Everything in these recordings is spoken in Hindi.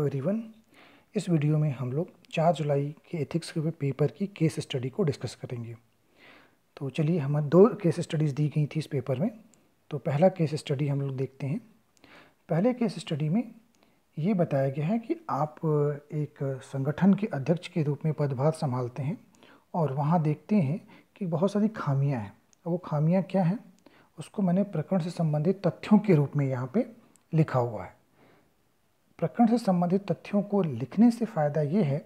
एवरीवन इस वीडियो में हम लोग चार जुलाई के एथिक्स के पेपर की केस स्टडी को डिस्कस करेंगे तो चलिए हमें दो केस स्टडीज़ दी गई थी इस पेपर में तो पहला केस स्टडी हम लोग देखते हैं पहले केस स्टडी में ये बताया गया है कि आप एक संगठन के अध्यक्ष के रूप में पदभार संभालते हैं और वहाँ देखते हैं कि बहुत सारी खामियाँ हैं और वो खामियाँ क्या हैं उसको मैंने प्रकरण से संबंधित तथ्यों के रूप में यहाँ पे लिखा हुआ है प्रकरण से संबंधित तथ्यों को लिखने से फ़ायदा ये है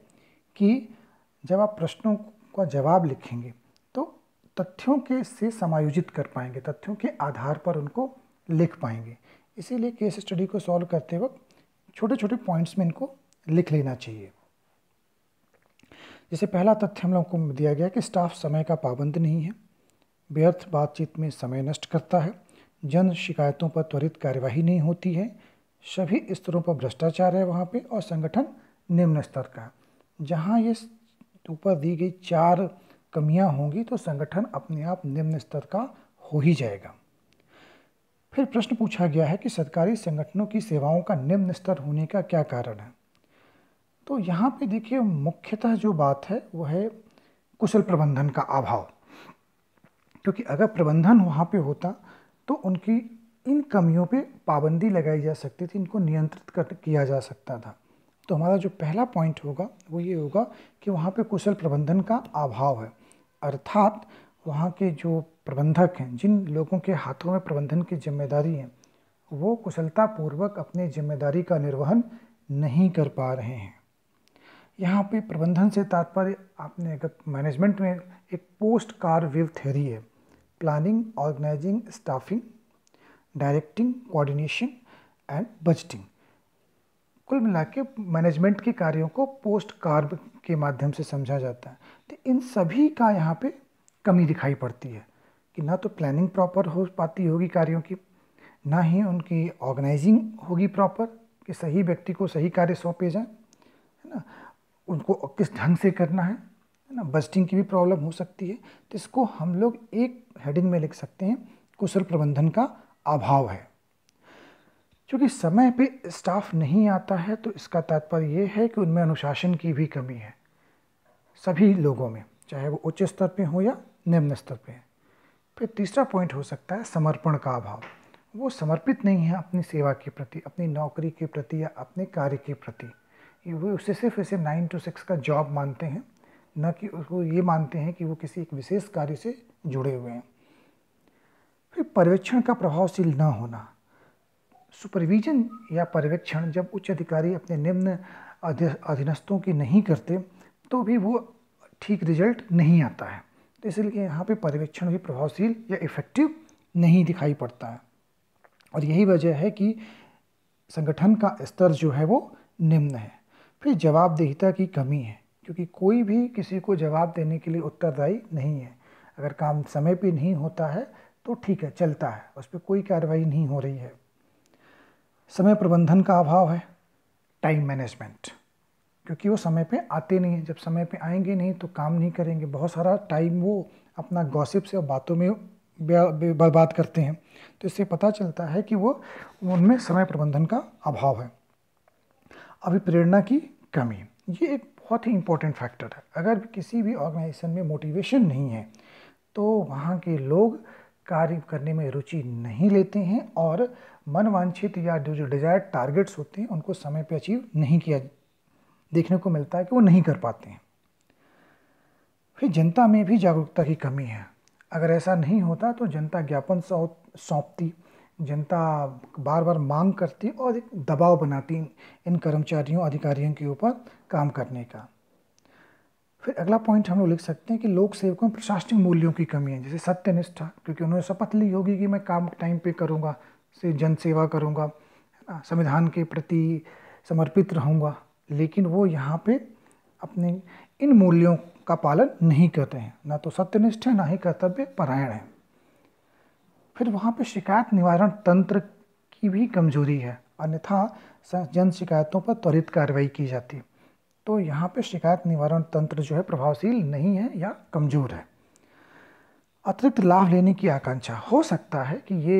कि जब आप प्रश्नों का जवाब लिखेंगे तो तथ्यों के से समायोजित कर पाएंगे तथ्यों के आधार पर उनको लिख पाएंगे इसीलिए केस स्टडी को सॉल्व करते वक्त छोटे छोटे पॉइंट्स में इनको लिख लेना चाहिए जैसे पहला तथ्य हम लोगों को दिया गया कि स्टाफ समय का पाबंद नहीं है व्यर्थ बातचीत में समय नष्ट करता है जन शिकायतों पर त्वरित कार्यवाही नहीं होती है सभी स्तरों पर भ्रष्टाचार है वहाँ पे और संगठन निम्न स्तर का जहाँ ये ऊपर दी गई चार कमियाँ होंगी तो संगठन अपने आप निम्न स्तर का हो ही जाएगा फिर प्रश्न पूछा गया है कि सरकारी संगठनों की सेवाओं का निम्न स्तर होने का क्या कारण है तो यहाँ पे देखिए मुख्यतः जो बात है वो है कुशल प्रबंधन का अभाव क्योंकि अगर प्रबंधन वहाँ पे होता तो उनकी इन कमियों पे पाबंदी लगाई जा सकती थी इनको नियंत्रित कर किया जा सकता था तो हमारा जो पहला पॉइंट होगा वो ये होगा कि वहाँ पे कुशल प्रबंधन का अभाव है अर्थात वहाँ के जो प्रबंधक हैं जिन लोगों के हाथों में प्रबंधन की जिम्मेदारी है वो कुशलतापूर्वक अपनी जिम्मेदारी का निर्वहन नहीं कर पा रहे हैं यहाँ पे प्रबंधन से तात्पर्य आपने अगर मैनेजमेंट में एक पोस्ट कार व्यू थ्योरी है planning organising staffing directing coordination and budgeting कुल मिला के मैनेजमेंट के कार्यों को पोस्ट कार्ब के माध्यम से समझा जाता है तो इन सभी का यहाँ पे कमी दिखाई पड़ती है कि ना तो प्लानिंग प्रॉपर हो पाती होगी कार्यों की ना ही उनकी ऑर्गेनाइजिंग होगी प्रॉपर कि सही व्यक्ति को सही कार्य सौंपे जाए है ना उनको किस ढंग से करना है है ना बजटिंग की भी प्रॉब्लम हो सकती है तो इसको हम लोग एक हेडिंग में लिख सकते हैं कुशल प्रबंधन का अभाव है क्योंकि समय पे स्टाफ नहीं आता है तो इसका तात्पर्य यह है कि उनमें अनुशासन की भी कमी है सभी लोगों में चाहे वो उच्च स्तर पे हो या निम्न स्तर पे फिर तीसरा पॉइंट हो सकता है समर्पण का अभाव वो समर्पित नहीं है अपनी सेवा के प्रति अपनी नौकरी के प्रति या अपने कार्य के प्रति वे उसे सिर्फ इसे नाइन टू सिक्स का जॉब मानते हैं न कि उसको ये मानते हैं कि वो किसी एक विशेष कार्य से जुड़े हुए हैं फिर पर्यवेक्षण का प्रभावशील न होना सुपरविजन या पर्यवेक्षण जब उच्च अधिकारी अपने निम्न अधीनस्थों की नहीं करते तो भी वो ठीक रिजल्ट नहीं आता है तो इसलिए यहाँ पे पर्यवेक्षण भी प्रभावशील या इफ़ेक्टिव नहीं दिखाई पड़ता है और यही वजह है कि संगठन का स्तर जो है वो निम्न है फिर जवाबदेहिता की कमी है क्योंकि कोई भी किसी को जवाब देने के लिए उत्तरदायी नहीं है अगर काम समय पर नहीं होता है तो ठीक है चलता है उस पर कोई कार्रवाई नहीं हो रही है समय प्रबंधन का अभाव है टाइम मैनेजमेंट क्योंकि वो समय पे आते नहीं हैं जब समय पे आएंगे नहीं तो काम नहीं करेंगे बहुत सारा टाइम वो अपना गॉसिप से और बातों में बर्बाद करते हैं तो इससे पता चलता है कि वो उनमें समय प्रबंधन का अभाव है अभी प्रेरणा की कमी ये एक बहुत ही इम्पोर्टेंट फैक्टर है अगर किसी भी ऑर्गेनाइजेशन में मोटिवेशन नहीं है तो वहाँ के लोग कार्य करने में रुचि नहीं लेते हैं और मनवांछित या जो जो डिजायर्ड टारगेट्स होते हैं उनको समय पर अचीव नहीं किया देखने को मिलता है कि वो नहीं कर पाते हैं फिर जनता में भी जागरूकता की कमी है अगर ऐसा नहीं होता तो जनता ज्ञापन सौंपती जनता बार बार मांग करती और एक दबाव बनाती इन कर्मचारियों अधिकारियों के ऊपर काम करने का फिर अगला पॉइंट हम लोग लिख सकते हैं कि लोक सेवकों में प्रशासनिक मूल्यों की कमी है जैसे सत्यनिष्ठा क्योंकि उन्होंने शपथ ली होगी कि मैं काम टाइम पे करूँगा से जनसेवा करूँगा है ना संविधान के प्रति समर्पित रहूँगा लेकिन वो यहाँ पे अपने इन मूल्यों का पालन नहीं करते हैं ना तो सत्यनिष्ठ है ना ही कर्तव्य परायण है फिर वहाँ पर शिकायत निवारण तंत्र की भी कमजोरी है अन्यथा जन शिकायतों पर त्वरित कार्रवाई की जाती है तो यहाँ पे शिकायत निवारण तंत्र जो है प्रभावशील नहीं है या कमज़ोर है अतिरिक्त लाभ लेने की आकांक्षा हो सकता है कि ये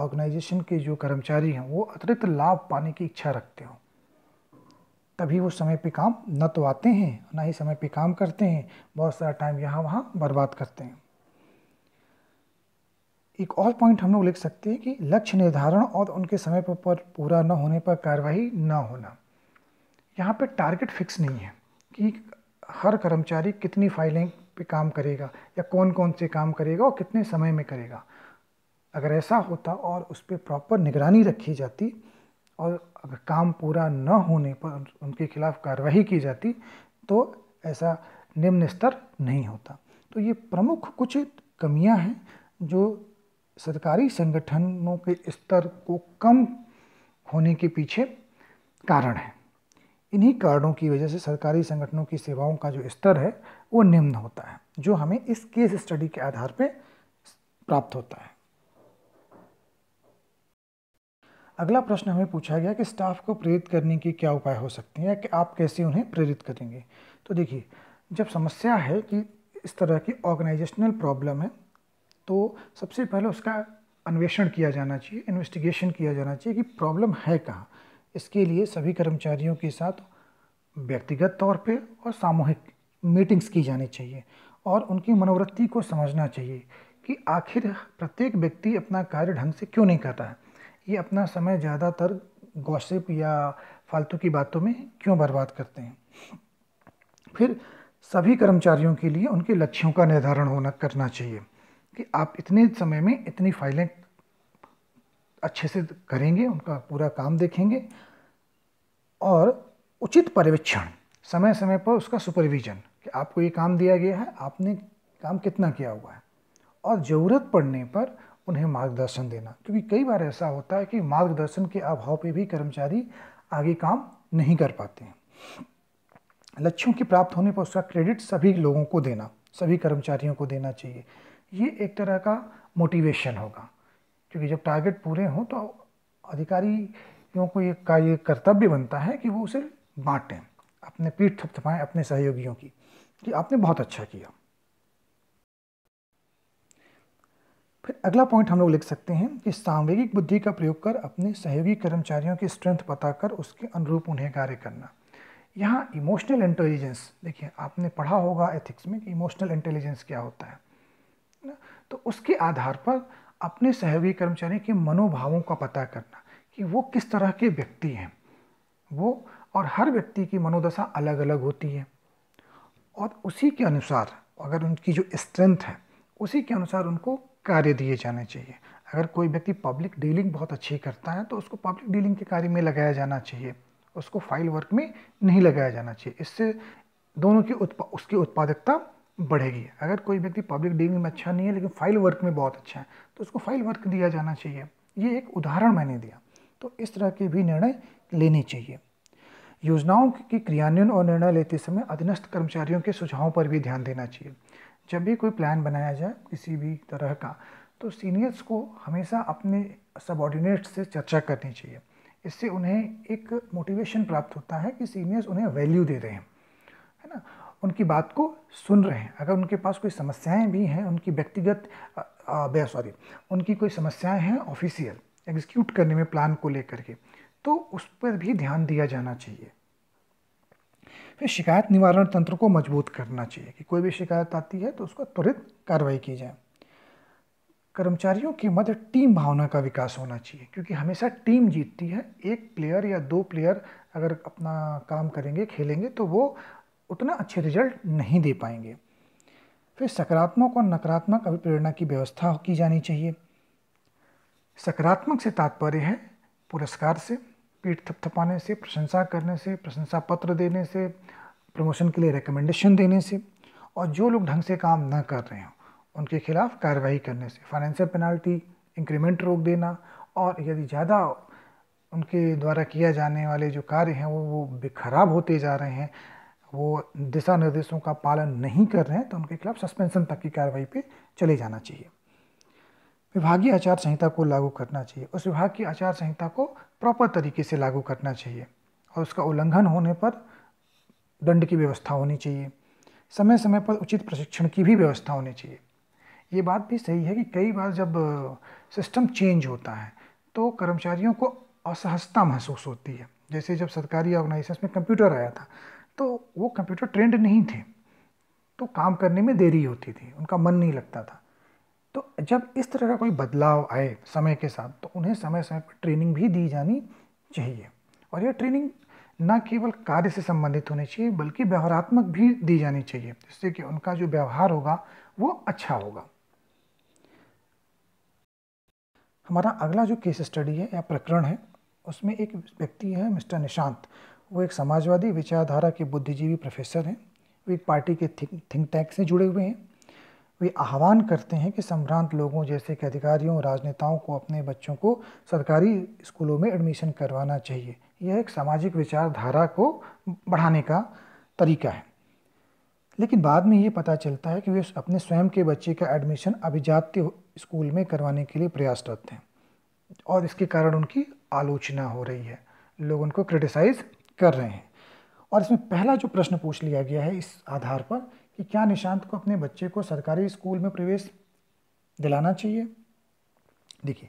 ऑर्गेनाइजेशन के जो कर्मचारी हैं वो अतिरिक्त लाभ पाने की इच्छा रखते हो तभी वो समय पे काम न तो आते हैं ना ही समय पे काम करते हैं बहुत सारा टाइम यहाँ वहाँ बर्बाद करते हैं एक और पॉइंट हम लोग लिख सकते हैं कि लक्ष्य निर्धारण और उनके समय पर पूरा न होने पर कार्रवाई न होना यहाँ पे टारगेट फिक्स नहीं है कि हर कर्मचारी कितनी फाइलें पे काम करेगा या कौन कौन से काम करेगा और कितने समय में करेगा अगर ऐसा होता और उस पर प्रॉपर निगरानी रखी जाती और अगर काम पूरा न होने पर उनके खिलाफ़ कार्रवाई की जाती तो ऐसा निम्न स्तर नहीं होता तो ये प्रमुख कुछ कमियां हैं जो सरकारी संगठनों के स्तर को कम होने के पीछे कारण है इन्हीं कारणों की वजह से सरकारी संगठनों की सेवाओं का जो स्तर है वो निम्न होता है जो हमें इस केस स्टडी के आधार पर प्राप्त होता है अगला प्रश्न हमें पूछा गया कि स्टाफ को प्रेरित करने के क्या उपाय हो सकते हैं या कि आप कैसे उन्हें प्रेरित करेंगे तो देखिए जब समस्या है कि इस तरह की ऑर्गेनाइजेशनल प्रॉब्लम है तो सबसे पहले उसका अन्वेषण किया जाना चाहिए इन्वेस्टिगेशन किया जाना चाहिए कि प्रॉब्लम है कहाँ इसके लिए सभी कर्मचारियों के साथ व्यक्तिगत तौर पे और सामूहिक मीटिंग्स की जानी चाहिए और उनकी मनोवृत्ति को समझना चाहिए कि आखिर प्रत्येक व्यक्ति अपना कार्य ढंग से क्यों नहीं करता है ये अपना समय ज़्यादातर गॉसिप या फालतू की बातों में क्यों बर्बाद करते हैं फिर सभी कर्मचारियों के लिए उनके लक्ष्यों का निर्धारण होना करना चाहिए कि आप इतने समय में इतनी फाइलें अच्छे से करेंगे उनका पूरा काम देखेंगे और उचित पर्यवेक्षण समय समय पर उसका सुपरविजन कि आपको ये काम दिया गया है आपने काम कितना किया हुआ है और ज़रूरत पड़ने पर उन्हें मार्गदर्शन देना क्योंकि कई बार ऐसा होता है कि मार्गदर्शन के अभाव पे भी कर्मचारी आगे काम नहीं कर पाते हैं लक्ष्यों के प्राप्त होने पर उसका क्रेडिट सभी लोगों को देना सभी कर्मचारियों को देना चाहिए ये एक तरह का मोटिवेशन होगा क्योंकि जब टारगेट पूरे हों तो अधिकारियों को ये कार्य कर्तव्य बनता है कि वो उसे बांटें अपने पीठ थपथपाएं अपने सहयोगियों की कि आपने बहुत अच्छा किया फिर अगला पॉइंट हम लोग लिख सकते हैं कि सांवेगिक बुद्धि का प्रयोग कर अपने सहयोगी कर्मचारियों की स्ट्रेंथ बताकर उसके अनुरूप उन्हें कार्य करना यहाँ इमोशनल इंटेलिजेंस देखिए आपने पढ़ा होगा एथिक्स में कि इमोशनल इंटेलिजेंस क्या होता है ना तो उसके आधार पर अपने सहयोगी कर्मचारी के मनोभावों का पता करना कि वो किस तरह के व्यक्ति हैं वो और हर व्यक्ति की मनोदशा अलग अलग होती है और उसी के अनुसार अगर उनकी जो स्ट्रेंथ है उसी के अनुसार उनको कार्य दिए जाने चाहिए अगर कोई व्यक्ति पब्लिक डीलिंग बहुत अच्छी करता है तो उसको पब्लिक डीलिंग के कार्य में लगाया जाना चाहिए उसको फाइल वर्क में नहीं लगाया जाना चाहिए इससे दोनों की उत्पा उसकी उत्पादकता बढ़ेगी अगर कोई व्यक्ति पब्लिक डीलिंग में अच्छा नहीं है लेकिन फाइल वर्क में बहुत अच्छा है तो उसको फाइल वर्क दिया जाना चाहिए ये एक उदाहरण मैंने दिया तो इस तरह के भी निर्णय लेने चाहिए योजनाओं की क्रियान्वयन और निर्णय लेते समय अधीनस्थ कर्मचारियों के सुझावों पर भी ध्यान देना चाहिए जब भी कोई प्लान बनाया जाए किसी भी तरह का तो सीनियर्स को हमेशा अपने सबॉर्डिनेट से चर्चा करनी चाहिए इससे उन्हें एक मोटिवेशन प्राप्त होता है कि सीनियर्स उन्हें वैल्यू दे रहे हैं है ना उनकी बात को सुन रहे हैं अगर उनके पास कोई समस्याएं भी हैं उनकी व्यक्तिगत सॉरी उनकी कोई समस्याएं हैं ऑफिशियल एग्जीक्यूट करने में प्लान को लेकर के तो उस पर भी ध्यान दिया जाना चाहिए फिर शिकायत निवारण तंत्र को मजबूत करना चाहिए कि कोई भी शिकायत आती है तो उसका त्वरित कार्रवाई की जाए कर्मचारियों के मध्य टीम भावना का विकास होना चाहिए क्योंकि हमेशा टीम जीतती है एक प्लेयर या दो प्लेयर अगर अपना काम करेंगे खेलेंगे तो वो उतना अच्छे रिजल्ट नहीं दे पाएंगे फिर सकारात्मक और नकारात्मक अभिप्रेरणा की व्यवस्था की जानी चाहिए सकारात्मक से तात्पर्य है पुरस्कार से पीठ थपथपाने से प्रशंसा करने से प्रशंसा पत्र देने से प्रमोशन के लिए रिकमेंडेशन देने से और जो लोग ढंग से काम न कर रहे हों उनके खिलाफ कार्रवाई करने से फाइनेंशियल पेनाल्टी इंक्रीमेंट रोक देना और यदि ज़्यादा उनके द्वारा किया जाने वाले जो कार्य हैं वो वो खराब होते जा रहे हैं वो दिशा निर्देशों का पालन नहीं कर रहे हैं तो उनके खिलाफ सस्पेंशन तक की कार्रवाई पे चले जाना चाहिए विभागीय आचार संहिता को लागू करना चाहिए उस विभाग की आचार संहिता को प्रॉपर तरीके से लागू करना चाहिए और उसका उल्लंघन होने पर दंड की व्यवस्था होनी चाहिए समय समय पर उचित प्रशिक्षण की भी व्यवस्था होनी चाहिए ये बात भी सही है कि कई बार जब सिस्टम चेंज होता है तो कर्मचारियों को असहजता महसूस होती है जैसे जब सरकारी ऑर्गेनाइजेशन में कंप्यूटर आया था तो वो कंप्यूटर ट्रेंड नहीं थे तो काम करने में देरी होती थी उनका मन नहीं लगता था तो जब इस तरह का कोई बदलाव आए समय के साथ तो उन्हें समय समय पर ट्रेनिंग भी दी जानी चाहिए और यह ट्रेनिंग न केवल कार्य से संबंधित होनी चाहिए बल्कि व्यवहारात्मक भी दी जानी चाहिए जिससे कि उनका जो व्यवहार होगा वो अच्छा होगा हमारा अगला जो केस स्टडी है या प्रकरण है उसमें एक व्यक्ति है मिस्टर निशांत वो एक समाजवादी विचारधारा के बुद्धिजीवी प्रोफेसर हैं वे एक पार्टी के थिंक थिंक टैंक से जुड़े हुए हैं वे आह्वान करते हैं कि संभ्रांत लोगों जैसे कि अधिकारियों राजनेताओं को अपने बच्चों को सरकारी स्कूलों में एडमिशन करवाना चाहिए यह एक सामाजिक विचारधारा को बढ़ाने का तरीका है लेकिन बाद में ये पता चलता है कि वे अपने स्वयं के बच्चे का एडमिशन अभिजात्य स्कूल में करवाने के लिए प्रयासरत हैं और इसके कारण उनकी आलोचना हो रही है लोग उनको क्रिटिसाइज कर रहे हैं और इसमें पहला जो प्रश्न पूछ लिया गया है इस आधार पर कि क्या निशांत को अपने बच्चे को सरकारी स्कूल में प्रवेश दिलाना चाहिए देखिए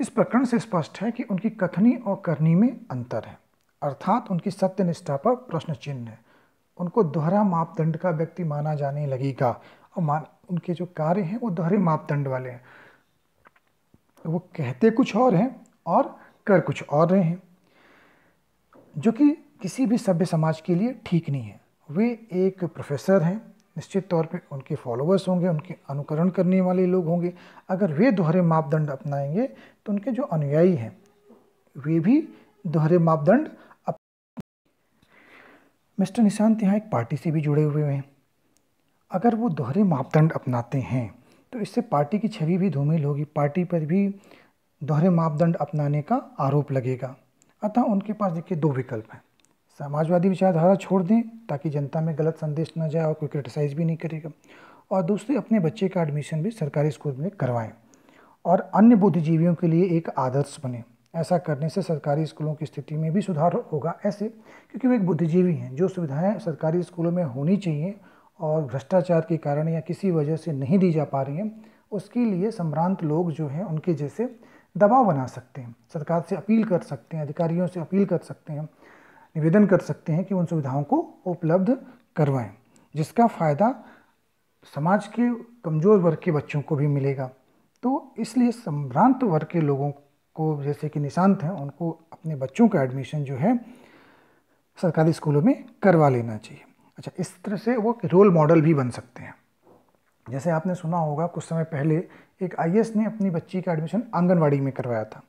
इस प्रकरण से स्पष्ट है कि उनकी कथनी और करनी में अंतर है अर्थात उनकी सत्यनिष्ठा पर प्रश्न चिन्ह है उनको दोहरा मापदंड का व्यक्ति माना जाने लगेगा और मान उनके जो कार्य हैं वो दोहरे मापदंड वाले हैं वो कहते कुछ और हैं और कर कुछ और रहे हैं जो कि किसी भी सभ्य समाज के लिए ठीक नहीं है वे एक प्रोफेसर हैं निश्चित तौर पे उनके फॉलोअर्स होंगे उनके अनुकरण करने वाले लोग होंगे अगर वे दोहरे मापदंड अपनाएंगे तो उनके जो अनुयायी हैं वे भी दोहरे मापदंड अप मिस्टर निशांत यहाँ एक पार्टी से भी जुड़े हुए हैं अगर वो दोहरे मापदंड अपनाते हैं तो इससे पार्टी की छवि भी धूमिल होगी पार्टी पर भी दोहरे मापदंड अपनाने का आरोप लगेगा अतः उनके पास देखिए दो विकल्प हैं समाजवादी विचारधारा छोड़ दें ताकि जनता में गलत संदेश ना जाए और कोई क्रिटिसाइज़ भी नहीं करेगा और दूसरे अपने बच्चे का एडमिशन भी सरकारी स्कूल में करवाएं और अन्य बुद्धिजीवियों के लिए एक आदर्श बने ऐसा करने से सरकारी स्कूलों की स्थिति में भी सुधार होगा ऐसे क्योंकि वे एक बुद्धिजीवी हैं जो सुविधाएं सरकारी स्कूलों में होनी चाहिए और भ्रष्टाचार के कारण या किसी वजह से नहीं दी जा पा रही हैं उसके लिए सम्भ्रांत लोग जो हैं उनके जैसे दबाव बना सकते हैं सरकार से अपील कर सकते हैं अधिकारियों से अपील कर सकते हैं निवेदन कर सकते हैं कि उन सुविधाओं को उपलब्ध करवाएं जिसका फ़ायदा समाज के कमज़ोर वर्ग के बच्चों को भी मिलेगा तो इसलिए संभ्रांत वर्ग के लोगों को जैसे कि निशांत हैं उनको अपने बच्चों का एडमिशन जो है सरकारी स्कूलों में करवा लेना चाहिए अच्छा इस तरह से वो रोल मॉडल भी बन सकते हैं जैसे आपने सुना होगा कुछ समय पहले एक आई ने अपनी बच्ची का एडमिशन आंगनवाड़ी में करवाया था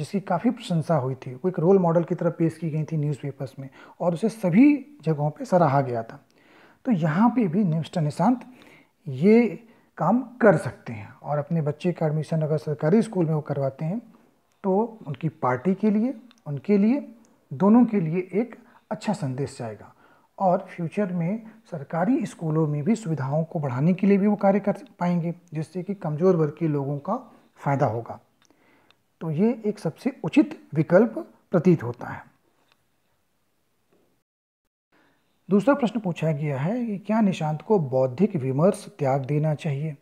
जिसकी काफ़ी प्रशंसा हुई थी वो एक रोल मॉडल की तरह पेश की गई थी न्यूज़पेपर्स में और उसे सभी जगहों पे सराहा गया था तो यहाँ पे भी मिस्टर निशांत ये काम कर सकते हैं और अपने बच्चे का एडमिशन अगर सरकारी स्कूल में वो करवाते हैं तो उनकी पार्टी के लिए उनके लिए दोनों के लिए एक अच्छा संदेश जाएगा और फ्यूचर में सरकारी स्कूलों में भी सुविधाओं को बढ़ाने के लिए भी वो कार्य कर पाएंगे जिससे कि कमज़ोर वर्ग के लोगों का फ़ायदा होगा तो ये एक सबसे उचित विकल्प प्रतीत होता है दूसरा प्रश्न पूछा गया है कि क्या निशांत को बौद्धिक विमर्श त्याग देना चाहिए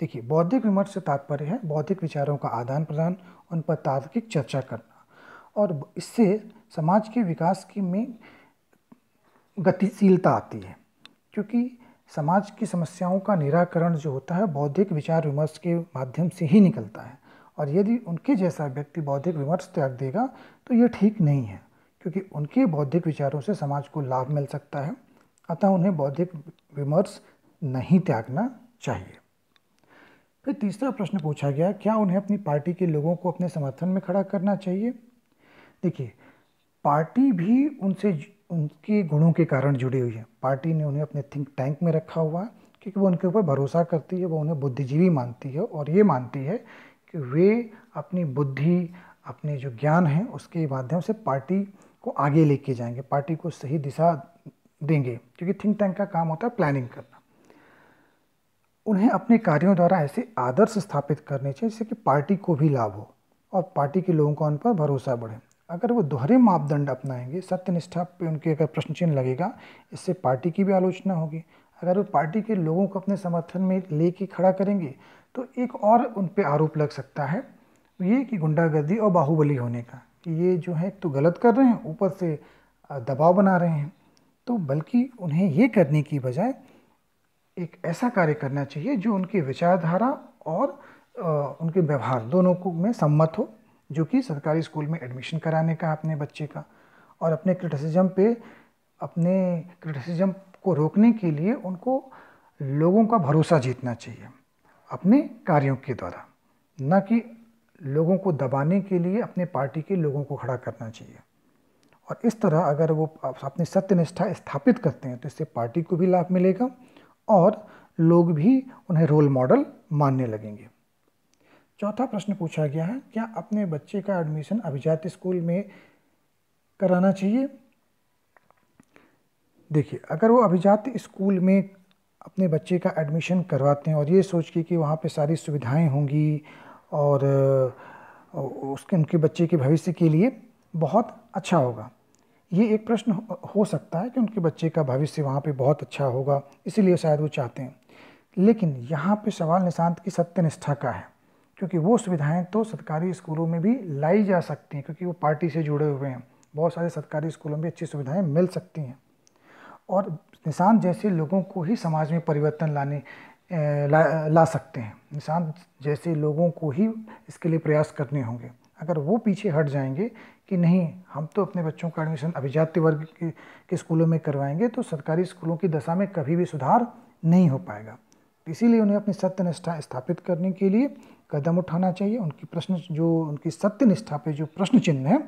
देखिए बौद्धिक विमर्श से तात्पर्य है बौद्धिक विचारों का आदान प्रदान उन पर तार्किक चर्चा करना और इससे समाज के विकास की में गतिशीलता आती है क्योंकि समाज की समस्याओं का निराकरण जो होता है बौद्धिक विचार विमर्श के माध्यम से ही निकलता है और यदि उनके जैसा व्यक्ति बौद्धिक विमर्श त्याग देगा तो ये ठीक नहीं है क्योंकि उनके बौद्धिक विचारों से समाज को लाभ मिल सकता है अतः उन्हें बौद्धिक विमर्श नहीं त्यागना चाहिए फिर तीसरा प्रश्न पूछा गया क्या उन्हें अपनी पार्टी के लोगों को अपने समर्थन में खड़ा करना चाहिए देखिए पार्टी भी उनसे उनके गुणों के कारण जुड़ी हुई है पार्टी ने उन्हें अपने थिंक टैंक में रखा हुआ है क्योंकि वो उनके ऊपर भरोसा करती है वो उन्हें बुद्धिजीवी मानती है और ये मानती है कि वे अपनी बुद्धि अपने जो ज्ञान है उसके माध्यम से पार्टी को आगे लेके जाएंगे पार्टी को सही दिशा देंगे क्योंकि थिंक टैंक का काम होता है प्लानिंग करना उन्हें अपने कार्यों द्वारा ऐसे आदर्श स्थापित करने चाहिए जिससे कि पार्टी को भी लाभ हो और पार्टी के लोगों का उन पर भरोसा बढ़े अगर वो दोहरे मापदंड अपनाएंगे सत्यनिष्ठा पे उनके अगर प्रश्न चिन्ह लगेगा इससे पार्टी की भी आलोचना होगी अगर वो पार्टी के लोगों को अपने समर्थन में लेके खड़ा करेंगे तो एक और उन पर आरोप लग सकता है ये कि गुंडागर्दी और बाहुबली होने का ये जो है तो गलत कर रहे हैं ऊपर से दबाव बना रहे हैं तो बल्कि उन्हें ये करने की बजाय एक ऐसा कार्य करना चाहिए जो उनकी विचारधारा और उनके व्यवहार दोनों को में सम्मत हो जो कि सरकारी स्कूल में एडमिशन कराने का अपने बच्चे का और अपने क्रिटिसिज्म पे अपने क्रिटिसिज्म को रोकने के लिए उनको लोगों का भरोसा जीतना चाहिए अपने कार्यों के द्वारा न कि लोगों को दबाने के लिए अपने पार्टी के लोगों को खड़ा करना चाहिए और इस तरह अगर वो अपनी सत्यनिष्ठा स्थापित करते हैं तो इससे पार्टी को भी लाभ मिलेगा और लोग भी उन्हें रोल मॉडल मानने लगेंगे चौथा प्रश्न पूछा गया है क्या अपने बच्चे का एडमिशन अभिजात स्कूल में कराना चाहिए देखिए अगर वो अभिजात स्कूल में अपने बच्चे का एडमिशन करवाते हैं और ये सोच के कि वहाँ पे सारी सुविधाएं होंगी और उसके उनके बच्चे के भविष्य के लिए बहुत अच्छा होगा ये एक प्रश्न हो सकता है कि उनके बच्चे का भविष्य वहाँ पे बहुत अच्छा होगा इसीलिए शायद वो चाहते हैं लेकिन यहाँ पे सवाल निशांत की सत्यनिष्ठा का है क्योंकि वो सुविधाएं तो सरकारी स्कूलों में भी लाई जा सकती हैं क्योंकि वो पार्टी से जुड़े हुए हैं बहुत सारे सरकारी स्कूलों में अच्छी सुविधाएं मिल सकती हैं और निशान जैसे लोगों को ही समाज में परिवर्तन लाने ला, ला सकते हैं निशान जैसे लोगों को ही इसके लिए प्रयास करने होंगे अगर वो पीछे हट जाएंगे कि नहीं हम तो अपने बच्चों का एडमिशन अभिजाति वर्ग के, के स्कूलों में करवाएंगे तो सरकारी स्कूलों की दशा में कभी भी सुधार नहीं हो पाएगा इसीलिए उन्हें अपनी सत्यनिष्ठा स्थापित करने के लिए कदम उठाना चाहिए उनकी प्रश्न जो उनकी सत्य निष्ठा पे जो प्रश्न चिन्ह है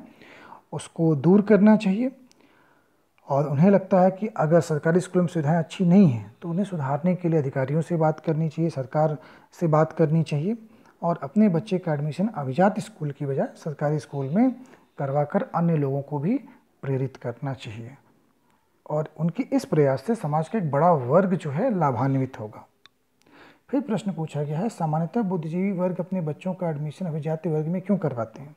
उसको दूर करना चाहिए और उन्हें लगता है कि अगर सरकारी स्कूल में सुविधाएं अच्छी नहीं हैं तो उन्हें सुधारने के लिए अधिकारियों से बात करनी चाहिए सरकार से बात करनी चाहिए और अपने बच्चे का एडमिशन अभिजात स्कूल की बजाय सरकारी स्कूल में करवा कर अन्य लोगों को भी प्रेरित करना चाहिए और उनके इस प्रयास से समाज का एक बड़ा वर्ग जो है लाभान्वित होगा फिर प्रश्न पूछा गया है सामान्यतः बुद्धिजीवी वर्ग अपने बच्चों का एडमिशन अभिजात वर्ग में क्यों करवाते हैं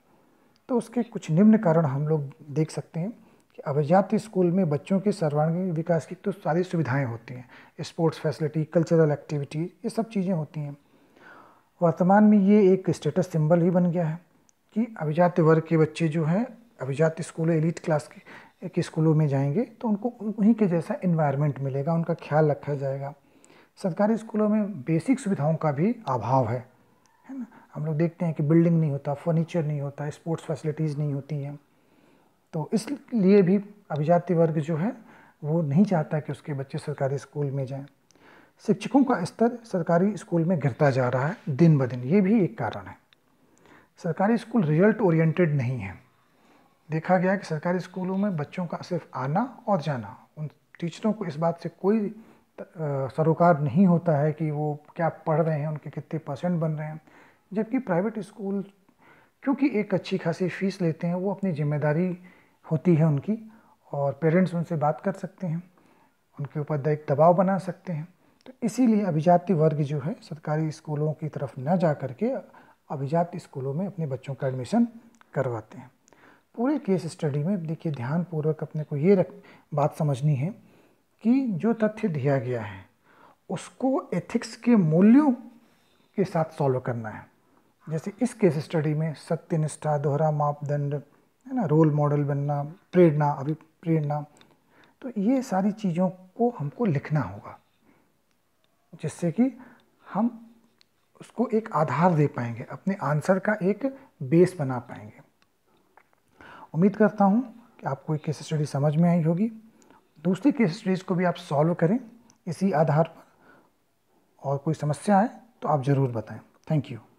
तो उसके कुछ निम्न कारण हम लोग देख सकते हैं कि अभिजात स्कूल में बच्चों के सर्वांगीण विकास की तो सारी सुविधाएं होती हैं स्पोर्ट्स फैसिलिटी कल्चरल एक्टिविटी ये सब चीज़ें होती हैं वर्तमान में ये एक स्टेटस सिंबल ही बन गया है कि अभिजात वर्ग के बच्चे जो हैं अभिजात स्कूल एलिट क्लास के के स्कूलों में जाएंगे तो उनको उन्हीं के जैसा इन्वायरमेंट मिलेगा उनका ख्याल रखा जाएगा सरकारी स्कूलों में बेसिक सुविधाओं का भी अभाव है है ना हम लोग देखते हैं कि बिल्डिंग नहीं होता फर्नीचर नहीं होता स्पोर्ट्स फैसिलिटीज़ नहीं होती हैं तो इसलिए भी अभिजाति वर्ग जो है वो नहीं चाहता कि उसके बच्चे सरकारी स्कूल में जाएं शिक्षकों का स्तर सरकारी स्कूल में गिरता जा रहा है दिन ब दिन ये भी एक कारण है सरकारी स्कूल रिजल्ट ओरिएंटेड नहीं है देखा गया कि सरकारी स्कूलों में बच्चों का सिर्फ आना और जाना उन टीचरों को इस बात से कोई सरोकार नहीं होता है कि वो क्या पढ़ रहे हैं उनके कितने परसेंट बन रहे हैं जबकि प्राइवेट स्कूल क्योंकि एक अच्छी खासी फ़ीस लेते हैं वो अपनी जिम्मेदारी होती है उनकी और पेरेंट्स उनसे बात कर सकते हैं उनके ऊपर एक दबाव बना सकते हैं तो इसीलिए अभिजाति वर्ग जो है सरकारी स्कूलों की तरफ न जा करके अभिजात स्कूलों में अपने बच्चों का एडमिशन करवाते हैं पूरे केस स्टडी में देखिए ध्यानपूर्वक अपने को ये रख बात समझनी है कि जो तथ्य दिया गया है उसको एथिक्स के मूल्यों के साथ सॉल्व करना है जैसे इस केस स्टडी में सत्य निष्ठा दोहरा मापदंड है ना रोल मॉडल बनना प्रेरणा अभी प्रेरणा तो ये सारी चीज़ों को हमको लिखना होगा जिससे कि हम उसको एक आधार दे पाएंगे अपने आंसर का एक बेस बना पाएंगे उम्मीद करता हूँ कि आपको एक केस स्टडी समझ में आई होगी दूसरी केस स्टडीज़ को भी आप सॉल्व करें इसी आधार पर और कोई समस्या आए तो आप ज़रूर बताएं थैंक यू